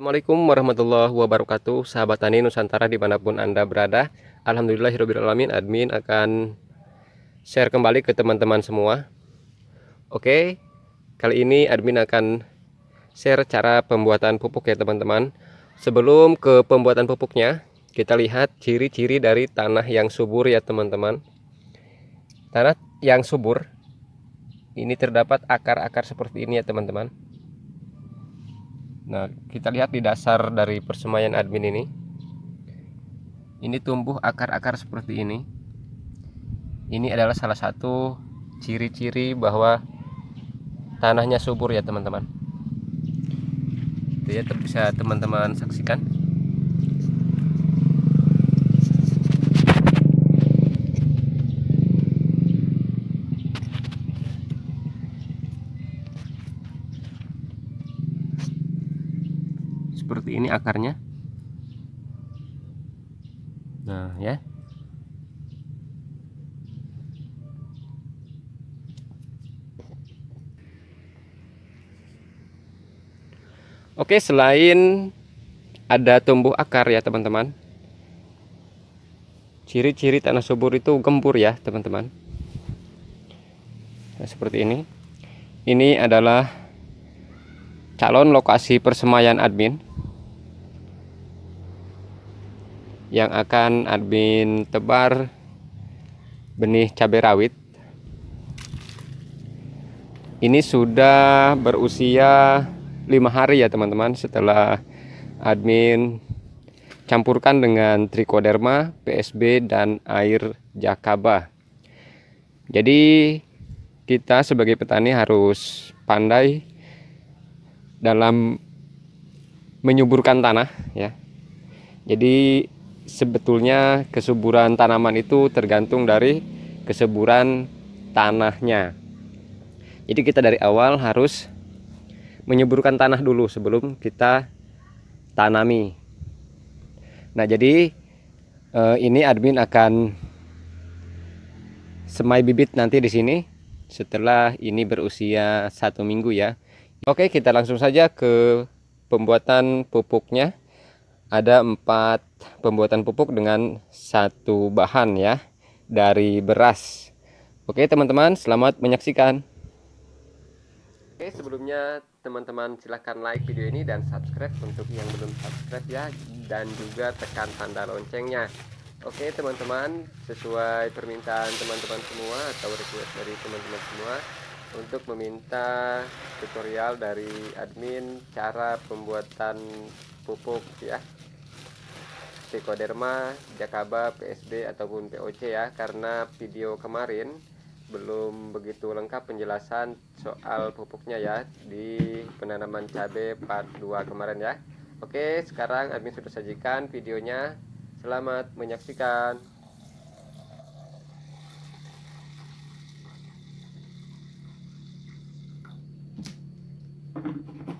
Assalamualaikum warahmatullahi wabarakatuh Sahabat Tani Nusantara dimanapun Anda berada Alhamdulillahirrahmanirrahim Admin akan share kembali ke teman-teman semua Oke Kali ini admin akan share cara pembuatan pupuk ya teman-teman Sebelum ke pembuatan pupuknya Kita lihat ciri-ciri dari tanah yang subur ya teman-teman Tanah yang subur Ini terdapat akar-akar seperti ini ya teman-teman Nah, kita lihat di dasar dari persemaian admin ini. Ini tumbuh akar-akar seperti ini. Ini adalah salah satu ciri-ciri bahwa tanahnya subur ya, teman-teman. Itu ya bisa teman-teman saksikan. seperti ini akarnya nah ya Oke selain ada tumbuh akar ya teman-teman ciri-ciri tanah subur itu gembur ya teman-teman nah, seperti ini ini adalah calon lokasi persemaian admin yang akan admin tebar benih cabai rawit ini sudah berusia lima hari ya teman-teman setelah admin campurkan dengan trichoderma PSB dan air jakaba jadi kita sebagai petani harus pandai dalam menyuburkan tanah ya jadi sebetulnya kesuburan tanaman itu tergantung dari kesuburan tanahnya. Jadi kita dari awal harus menyuburkan tanah dulu sebelum kita tanami. Nah, jadi eh, ini admin akan semai bibit nanti di sini setelah ini berusia satu minggu ya. Oke, kita langsung saja ke pembuatan pupuknya. Ada empat pembuatan pupuk dengan satu bahan ya dari beras. Oke teman-teman, selamat menyaksikan. Oke sebelumnya teman-teman silahkan like video ini dan subscribe untuk yang belum subscribe ya dan juga tekan tanda loncengnya. Oke teman-teman, sesuai permintaan teman-teman semua atau request dari teman-teman semua untuk meminta tutorial dari admin cara pembuatan pupuk ya Psikoderma, Jakaba, PSB ataupun POC ya karena video kemarin belum begitu lengkap penjelasan soal pupuknya ya di penanaman cabe part 2 kemarin ya. Oke, sekarang admin sudah sajikan videonya. Selamat menyaksikan. Thank you.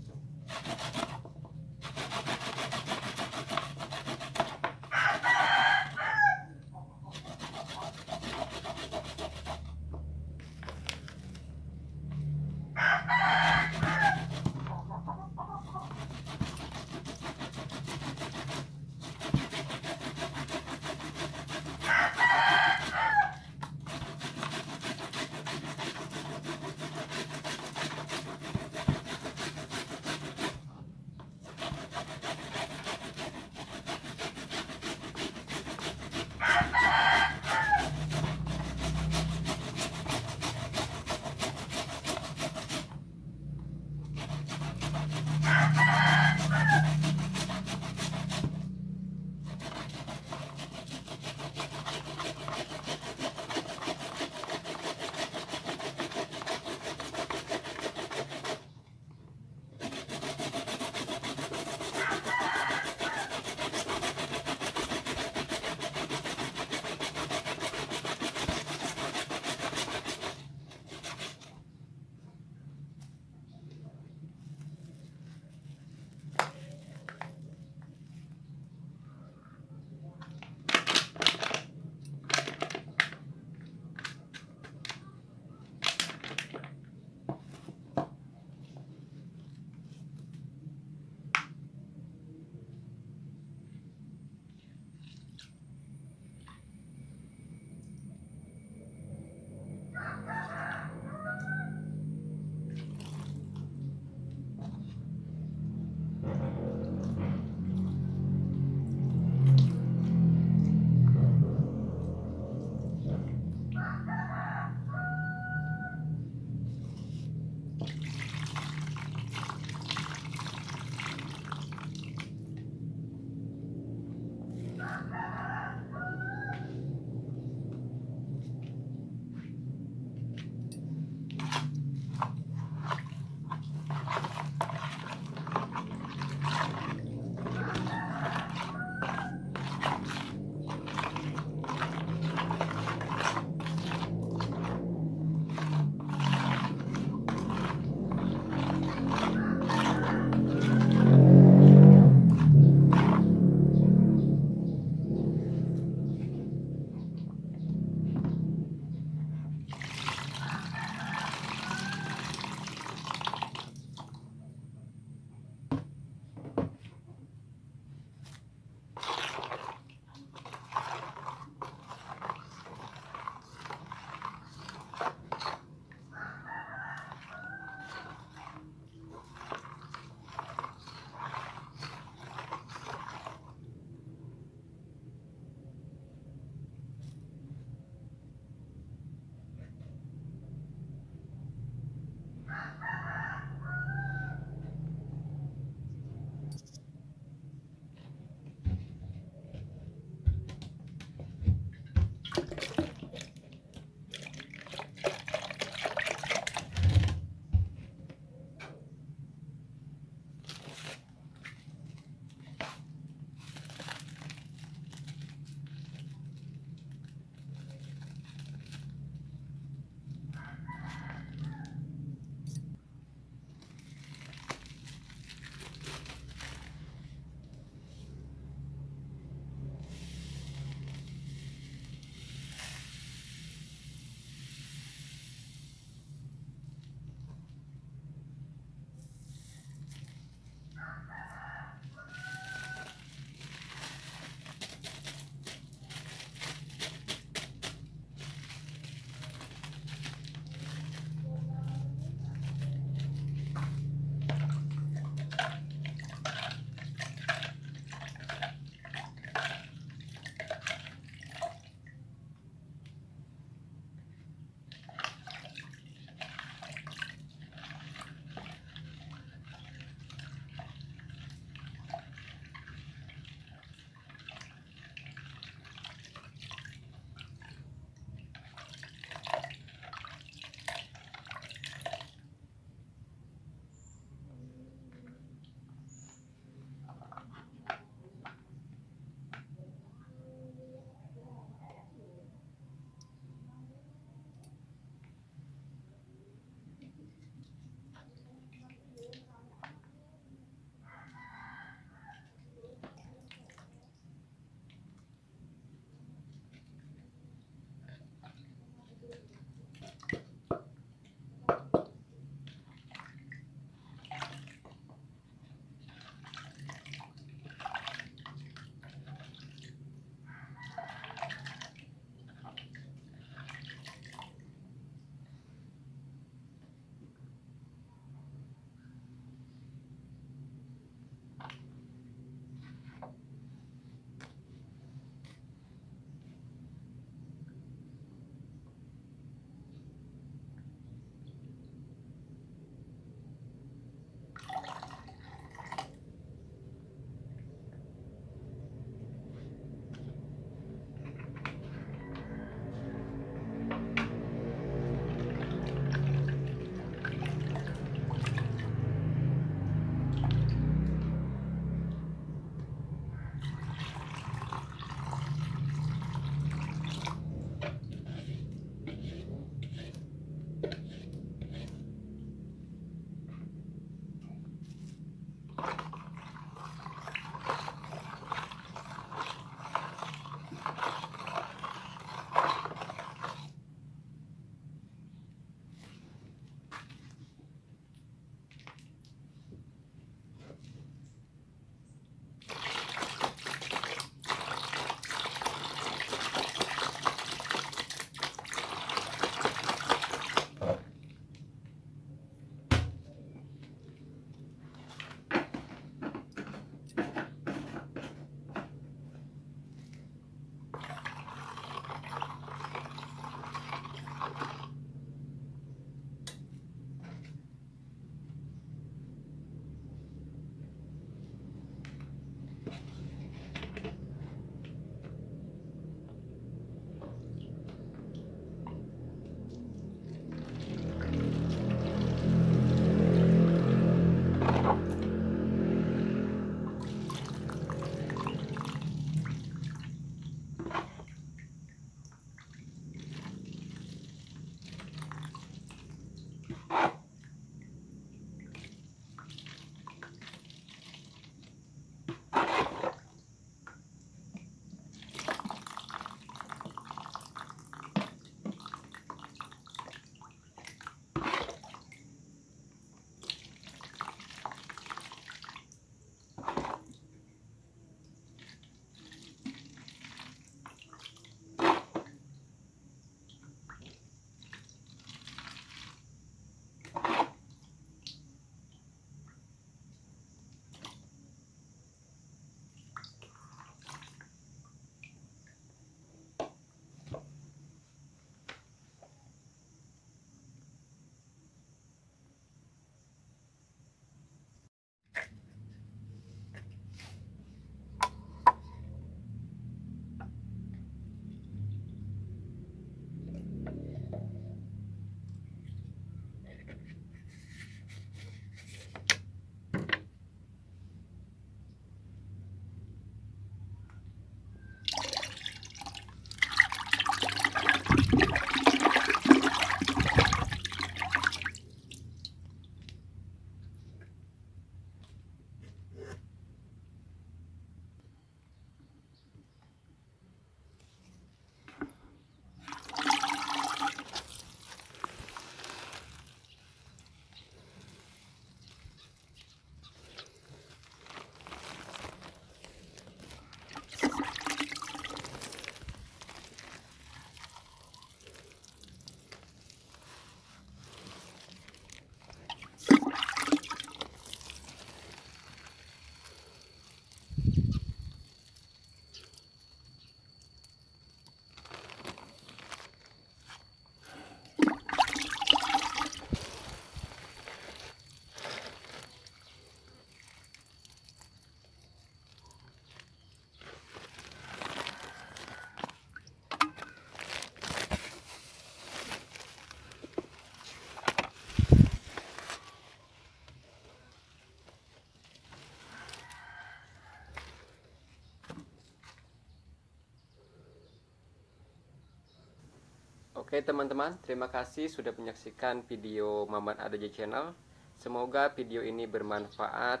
Oke teman-teman, terima kasih sudah menyaksikan video Mamat ADJ Channel. Semoga video ini bermanfaat.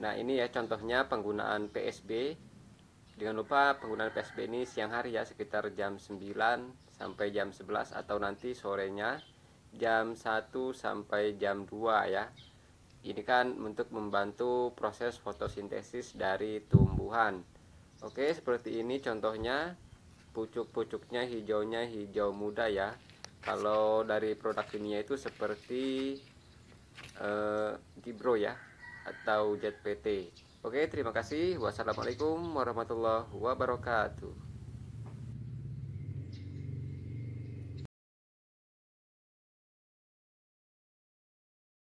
Nah ini ya contohnya penggunaan PSB. Jangan lupa penggunaan PSB ini siang hari ya sekitar jam 9 sampai jam 11 atau nanti sorenya jam 1 sampai jam 2 ya. Ini kan untuk membantu proses fotosintesis dari tumbuhan. Oke, seperti ini contohnya pucuk-pucuknya hijaunya hijau muda ya kalau dari produk kimia itu seperti eh, Gibro ya atau JPT oke terima kasih wassalamualaikum warahmatullahi wabarakatuh